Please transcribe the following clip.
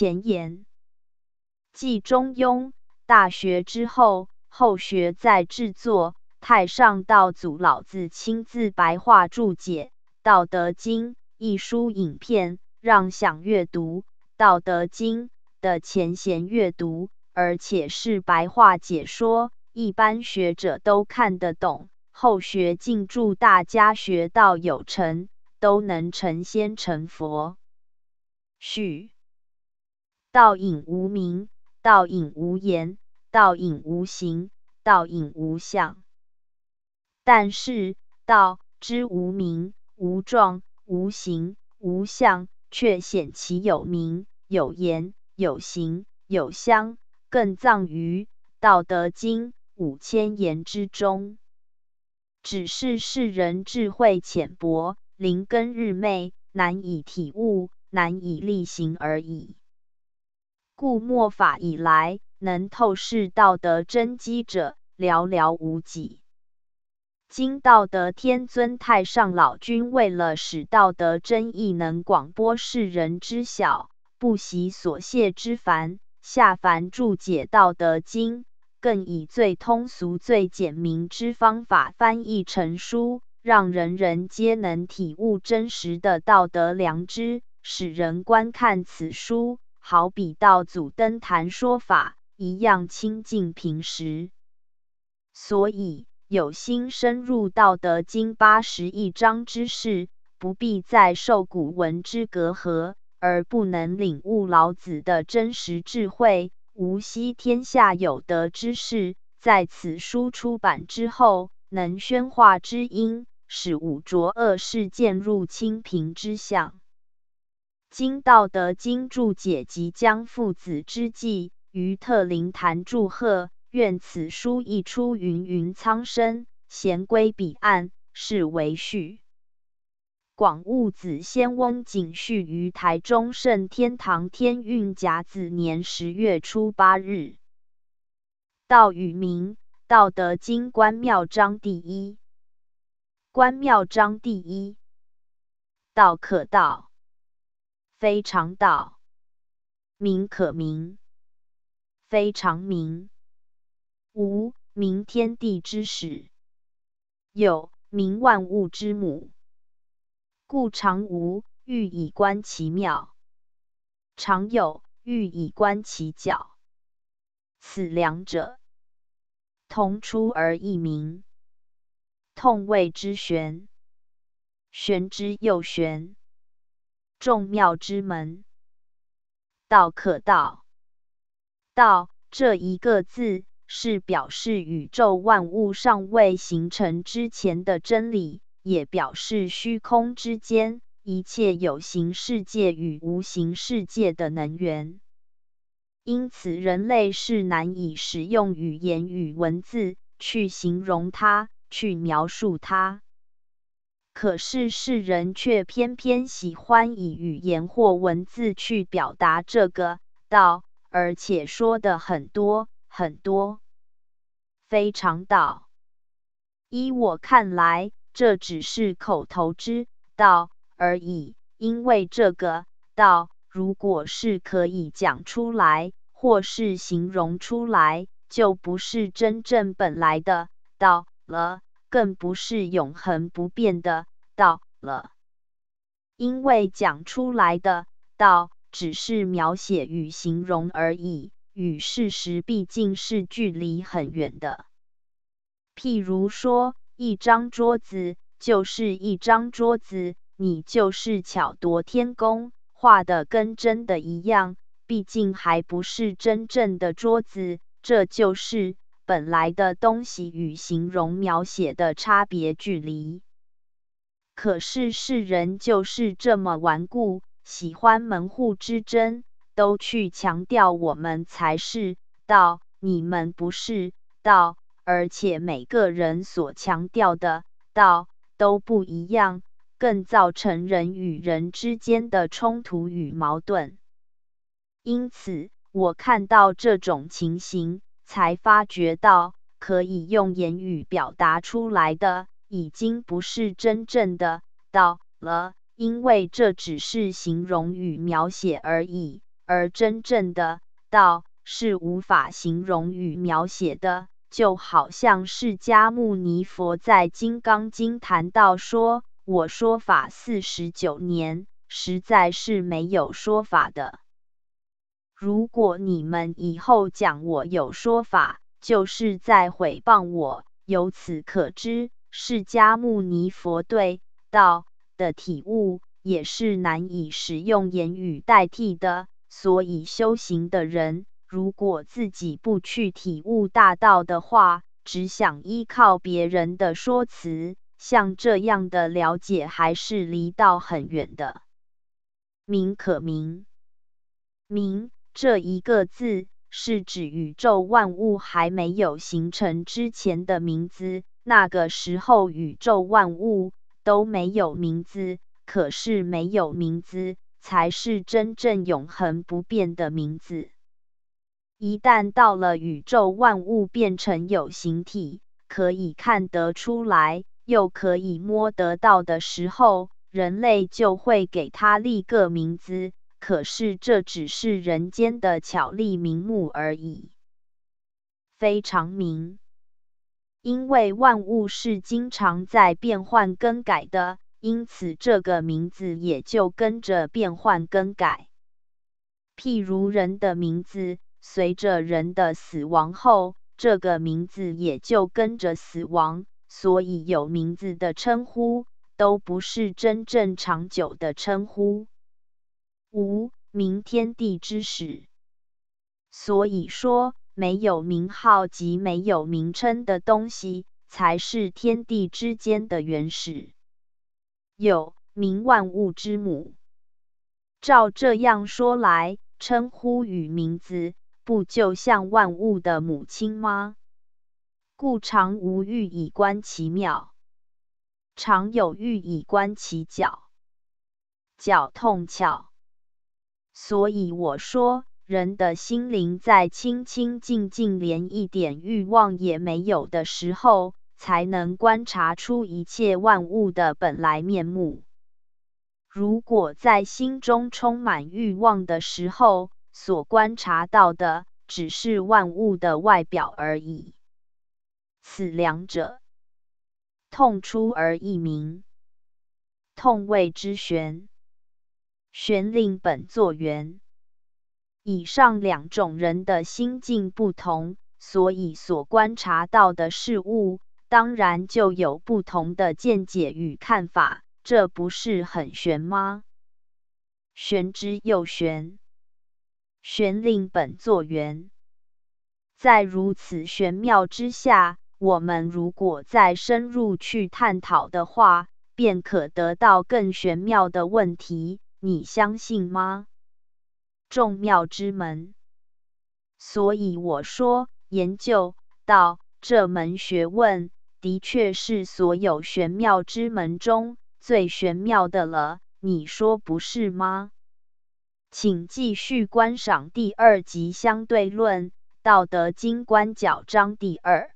前言，继《中庸》《大学》之后，后学在制作《太上道祖老子亲自白话注解道德经》一书影片，让想阅读《道德经》的前贤阅读，而且是白话解说，一般学者都看得懂。后学敬祝大家学到有成，都能成仙成佛。序。道隐无名，道隐无言，道隐无形，道隐无相。但是道之无名、无状、无形、无相，却显其有名、有言、有形、有相，更藏于《道德经》五千言之中。只是世人智慧浅薄，灵根日昧，难以体悟，难以力行而已。故末法以来，能透视道德真机者寥寥无几。今道德天尊太上老君为了使道德真义能广播世人知晓，不惜所谢之凡下凡注解《道德经》，更以最通俗、最简明之方法翻译成书，让人人皆能体悟真实的道德良知，使人观看此书。好比道祖登坛说法一样清净平实，所以有心深入《道德经》八十一章之事，不必再受古文之隔阂，而不能领悟老子的真实智慧。吾悉天下有德之士，在此书出版之后，能宣化之音，使五浊恶世渐入清平之相。今《道德经注解》即将父子之际，于特临坛祝贺，愿此书一出，芸芸苍生咸归彼岸。是为序。广悟子仙翁谨序于台中圣天堂天运甲子年十月初八日。道与明，《道德经》关庙章第一。关庙章第一。道可道。非常道，名可名，非常名。无名，天地之始；有名，万物之母。故常无欲，以观其妙；常有欲，以观其徼。此两者，同出而异名，同谓之玄。玄之又玄。众妙之门，道可道，道这一个字是表示宇宙万物尚未形成之前的真理，也表示虚空之间一切有形世界与无形世界的能源。因此，人类是难以使用语言与文字去形容它，去描述它。可是世人却偏偏喜欢以语言或文字去表达这个道，而且说的很多很多，非常道。依我看来，这只是口头之道而已。因为这个道，如果是可以讲出来或是形容出来，就不是真正本来的道了。更不是永恒不变的道了，因为讲出来的道只是描写与形容而已，与事实毕竟是距离很远的。譬如说，一张桌子就是一张桌子，你就是巧夺天工画的跟真的一样，毕竟还不是真正的桌子，这就是。本来的东西与形容描写的差别距离，可是世人就是这么顽固，喜欢门户之争，都去强调我们才是道，你们不是道，而且每个人所强调的道都不一样，更造成人与人之间的冲突与矛盾。因此，我看到这种情形。才发觉到可以用言语表达出来的，已经不是真正的道了，因为这只是形容与描写而已，而真正的道是无法形容与描写的。就好像释迦牟尼佛在《金刚经》谈到说：“我说法四十九年，实在是没有说法的。”如果你们以后讲我有说法，就是在毁谤我。由此可知，释迦牟尼佛对道的体悟也是难以使用言语代替的。所以，修行的人如果自己不去体悟大道的话，只想依靠别人的说辞，像这样的了解还是离道很远的。明可明，明。这一个字是指宇宙万物还没有形成之前的名字。那个时候，宇宙万物都没有名字。可是，没有名字才是真正永恒不变的名字。一旦到了宇宙万物变成有形体，可以看得出来，又可以摸得到的时候，人类就会给它立个名字。可是这只是人间的巧立名目而已，非常名。因为万物是经常在变换更改的，因此这个名字也就跟着变换更改。譬如人的名字，随着人的死亡后，这个名字也就跟着死亡。所以有名字的称呼，都不是真正长久的称呼。无名，天地之始。所以说，没有名号及没有名称的东西，才是天地之间的原始。有名，万物之母。照这样说来，称呼与名字，不就像万物的母亲吗？故常无欲，以观其妙；常有欲，以观其徼。徼，痛巧。所以我说，人的心灵在清清静静、连一点欲望也没有的时候，才能观察出一切万物的本来面目。如果在心中充满欲望的时候，所观察到的只是万物的外表而已。此两者，痛出而异名，痛谓之玄。玄令本作缘，以上两种人的心境不同，所以所观察到的事物，当然就有不同的见解与看法。这不是很玄吗？玄之又玄，玄令本作缘。在如此玄妙之下，我们如果再深入去探讨的话，便可得到更玄妙的问题。你相信吗？众妙之门。所以我说，研究到这门学问，的确是所有玄妙之门中最玄妙的了。你说不是吗？请继续观赏第二集《相对论》《道德经》观角章第二。